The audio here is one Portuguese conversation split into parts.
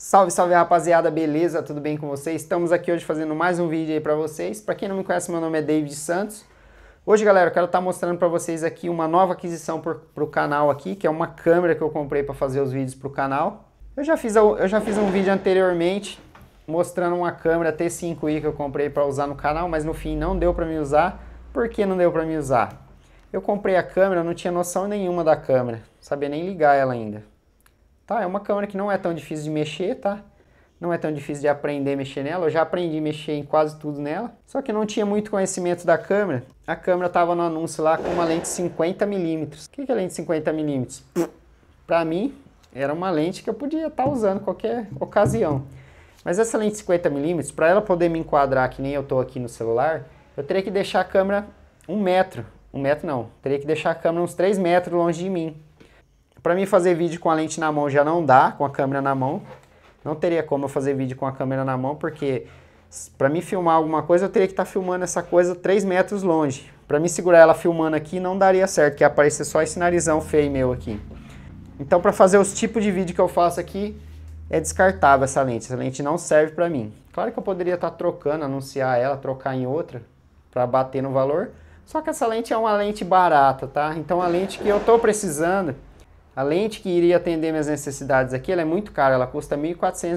Salve, salve rapaziada, beleza? Tudo bem com vocês? Estamos aqui hoje fazendo mais um vídeo aí para vocês. Para quem não me conhece, meu nome é David Santos. Hoje, galera, eu quero estar tá mostrando para vocês aqui uma nova aquisição para o canal aqui, que é uma câmera que eu comprei para fazer os vídeos para o canal. Eu já, fiz, eu já fiz um vídeo anteriormente mostrando uma câmera T5i que eu comprei para usar no canal, mas no fim não deu para me usar. Por que não deu para me usar? Eu comprei a câmera, não tinha noção nenhuma da câmera, sabia nem ligar ela ainda. Tá? É uma câmera que não é tão difícil de mexer, tá? Não é tão difícil de aprender a mexer nela. Eu já aprendi a mexer em quase tudo nela. Só que não tinha muito conhecimento da câmera. A câmera estava no anúncio lá com uma lente 50mm. O que é lente 50mm? Para mim, era uma lente que eu podia estar tá usando qualquer ocasião. Mas essa lente 50mm, para ela poder me enquadrar que nem eu estou aqui no celular, eu teria que deixar a câmera um metro. Um metro não. teria que deixar a câmera uns 3 metros longe de mim. Para mim fazer vídeo com a lente na mão já não dá, com a câmera na mão. Não teria como eu fazer vídeo com a câmera na mão, porque para mim filmar alguma coisa, eu teria que estar tá filmando essa coisa 3 metros longe. Para mim segurar ela filmando aqui não daria certo, que ia aparecer só esse narizão feio meu aqui. Então para fazer os tipos de vídeo que eu faço aqui, é descartável essa lente. Essa lente não serve para mim. Claro que eu poderia estar tá trocando, anunciar ela, trocar em outra para bater no valor. Só que essa lente é uma lente barata, tá? Então a lente que eu estou precisando a lente que iria atender minhas necessidades aqui, ela é muito cara, ela custa R$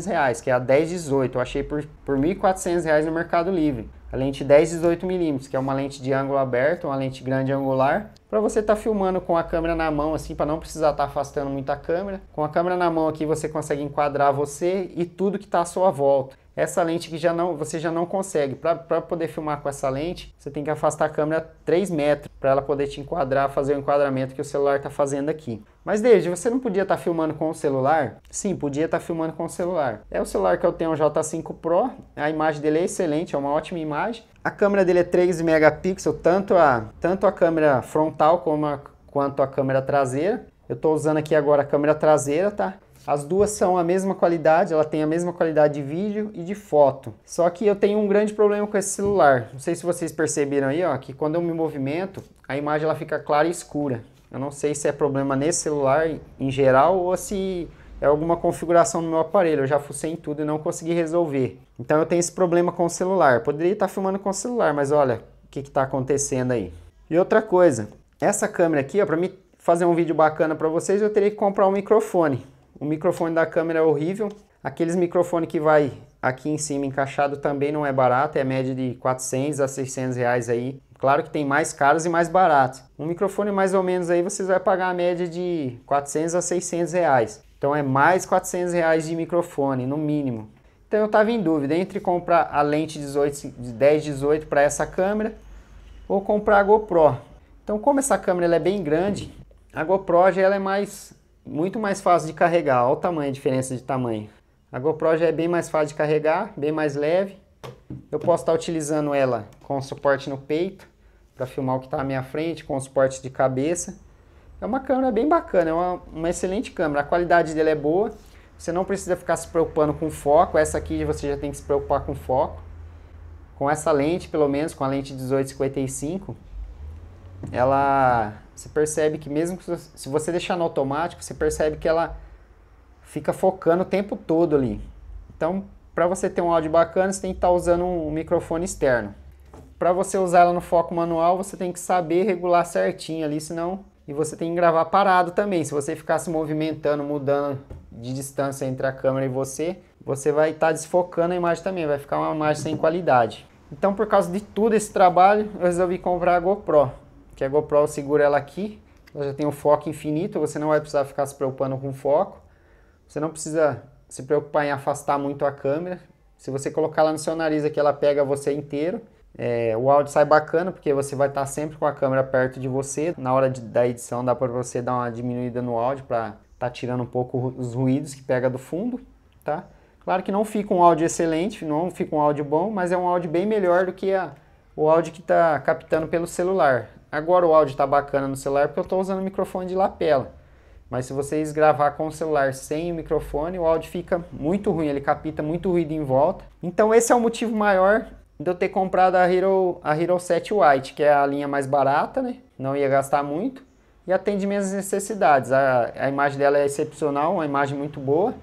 reais, que é a 1018. eu achei por, por R$ reais no Mercado Livre. A lente 10-18mm, que é uma lente de ângulo aberto, uma lente grande angular, para você estar tá filmando com a câmera na mão, assim, para não precisar estar tá afastando muito a câmera. Com a câmera na mão aqui, você consegue enquadrar você e tudo que está à sua volta essa lente que já não, você já não consegue. Para poder filmar com essa lente, você tem que afastar a câmera 3 metros para ela poder te enquadrar, fazer o enquadramento que o celular está fazendo aqui. Mas desde você não podia estar tá filmando com o celular? Sim, podia estar tá filmando com o celular. É o celular que eu tenho, o J5 Pro, a imagem dele é excelente, é uma ótima imagem. A câmera dele é 3 megapixels, tanto a, tanto a câmera frontal como a, quanto a câmera traseira. Eu estou usando aqui agora a câmera traseira, tá? As duas são a mesma qualidade, ela tem a mesma qualidade de vídeo e de foto. Só que eu tenho um grande problema com esse celular. Não sei se vocês perceberam aí, ó, que quando eu me movimento, a imagem ela fica clara e escura. Eu não sei se é problema nesse celular em geral ou se é alguma configuração no meu aparelho. Eu já fucei em tudo e não consegui resolver. Então eu tenho esse problema com o celular. Poderia estar filmando com o celular, mas olha o que está acontecendo aí. E outra coisa, essa câmera aqui, ó, para mim fazer um vídeo bacana para vocês, eu teria que comprar um microfone. O microfone da câmera é horrível. Aqueles microfone que vai aqui em cima encaixado também não é barato, é média de 400 a 600 reais aí. Claro que tem mais caros e mais baratos. Um microfone mais ou menos aí vocês vai pagar a média de 400 a 600 reais. Então é mais 400 reais de microfone, no mínimo. Então eu estava em dúvida entre comprar a lente 18, 10 18 para essa câmera ou comprar a GoPro. Então como essa câmera é bem grande, a GoPro já ela é mais muito mais fácil de carregar, olha o tamanho, a diferença de tamanho. A GoPro já é bem mais fácil de carregar, bem mais leve. Eu posso estar utilizando ela com suporte no peito, para filmar o que está à minha frente, com suporte de cabeça. É uma câmera bem bacana, é uma, uma excelente câmera, a qualidade dela é boa. Você não precisa ficar se preocupando com foco, essa aqui você já tem que se preocupar com foco. Com essa lente, pelo menos, com a lente 1855, ela você percebe que mesmo que se você deixar no automático, você percebe que ela fica focando o tempo todo ali. Então, para você ter um áudio bacana, você tem que estar tá usando um microfone externo. Para você usar ela no foco manual, você tem que saber regular certinho ali, senão e você tem que gravar parado também. Se você ficar se movimentando, mudando de distância entre a câmera e você, você vai estar tá desfocando a imagem também, vai ficar uma imagem sem qualidade. Então, por causa de tudo esse trabalho, eu resolvi comprar a GoPro que é a GoPro segura ela aqui, ela já tem o foco infinito, você não vai precisar ficar se preocupando com o foco, você não precisa se preocupar em afastar muito a câmera, se você colocar ela no seu nariz aqui, ela pega você inteiro, é, o áudio sai bacana porque você vai estar sempre com a câmera perto de você. Na hora de, da edição dá para você dar uma diminuída no áudio para estar tá tirando um pouco os ruídos que pega do fundo, tá? Claro que não fica um áudio excelente, não fica um áudio bom, mas é um áudio bem melhor do que a, o áudio que está captando pelo celular. Agora o áudio está bacana no celular porque eu estou usando o microfone de lapela. Mas se vocês gravar com o celular sem o microfone, o áudio fica muito ruim, ele capta muito ruído em volta. Então esse é o motivo maior de eu ter comprado a Hero, a Hero 7 White, que é a linha mais barata, né? Não ia gastar muito e atende minhas necessidades. A, a imagem dela é excepcional, uma imagem muito boa.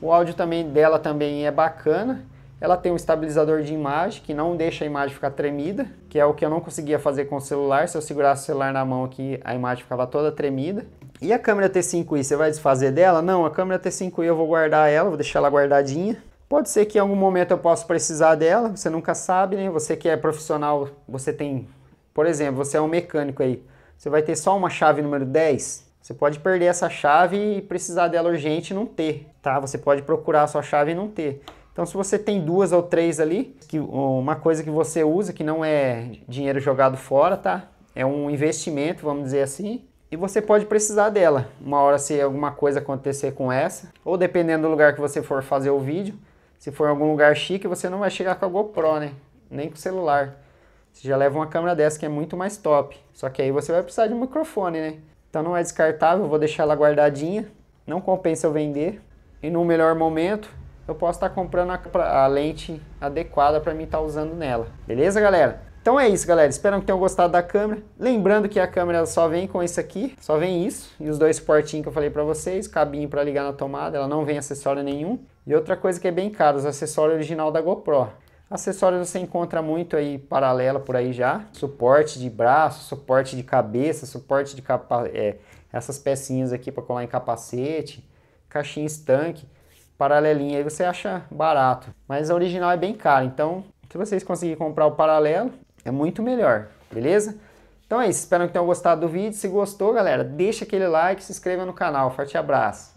O áudio também dela também é bacana. Ela tem um estabilizador de imagem que não deixa a imagem ficar tremida, que é o que eu não conseguia fazer com o celular. Se eu segurasse o celular na mão aqui, a imagem ficava toda tremida. E a câmera T5i, você vai desfazer dela? Não, a câmera T5i eu vou guardar ela, vou deixar ela guardadinha. Pode ser que em algum momento eu possa precisar dela, você nunca sabe, né? Você que é profissional, você tem, por exemplo, você é um mecânico aí, você vai ter só uma chave número 10, você pode perder essa chave e precisar dela urgente e não ter, tá? Você pode procurar a sua chave e não ter. Então, se você tem duas ou três ali, que uma coisa que você usa, que não é dinheiro jogado fora, tá? É um investimento, vamos dizer assim, e você pode precisar dela. Uma hora, se alguma coisa acontecer com essa, ou dependendo do lugar que você for fazer o vídeo, se for em algum lugar chique, você não vai chegar com a GoPro, né? Nem com o celular. Você já leva uma câmera dessa que é muito mais top. Só que aí você vai precisar de um microfone, né? Então não é descartável, vou deixar ela guardadinha. Não compensa eu vender. E no melhor momento, eu posso estar tá comprando a, a, lente adequada para mim estar tá usando nela. Beleza, galera? Então é isso, galera. Espero que tenham gostado da câmera. Lembrando que a câmera só vem com isso aqui, só vem isso, e os dois suportinhos que eu falei para vocês, cabinho para ligar na tomada, ela não vem acessório nenhum. E outra coisa que é bem caro, os acessórios original da GoPro. Acessórios você encontra muito aí paralela por aí já. Suporte de braço, suporte de cabeça, suporte de capa... É, essas pecinhas aqui para colar em capacete, caixinha estanque paralelinha aí você acha barato. Mas a original é bem cara, então se vocês conseguirem comprar o paralelo, é muito melhor, beleza? Então é isso, espero que tenham gostado do vídeo. Se gostou, galera, deixa aquele like, se inscreva no canal. Forte abraço!